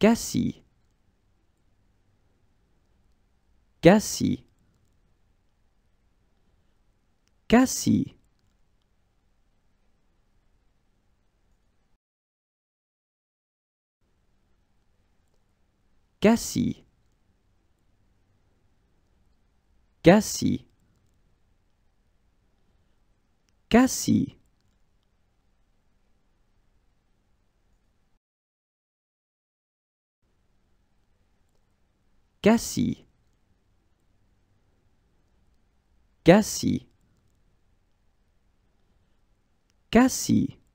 Gussie. Gussie. Gussie. Gussie. Gussie. Gussie. Gassi, Gassi, Gassi.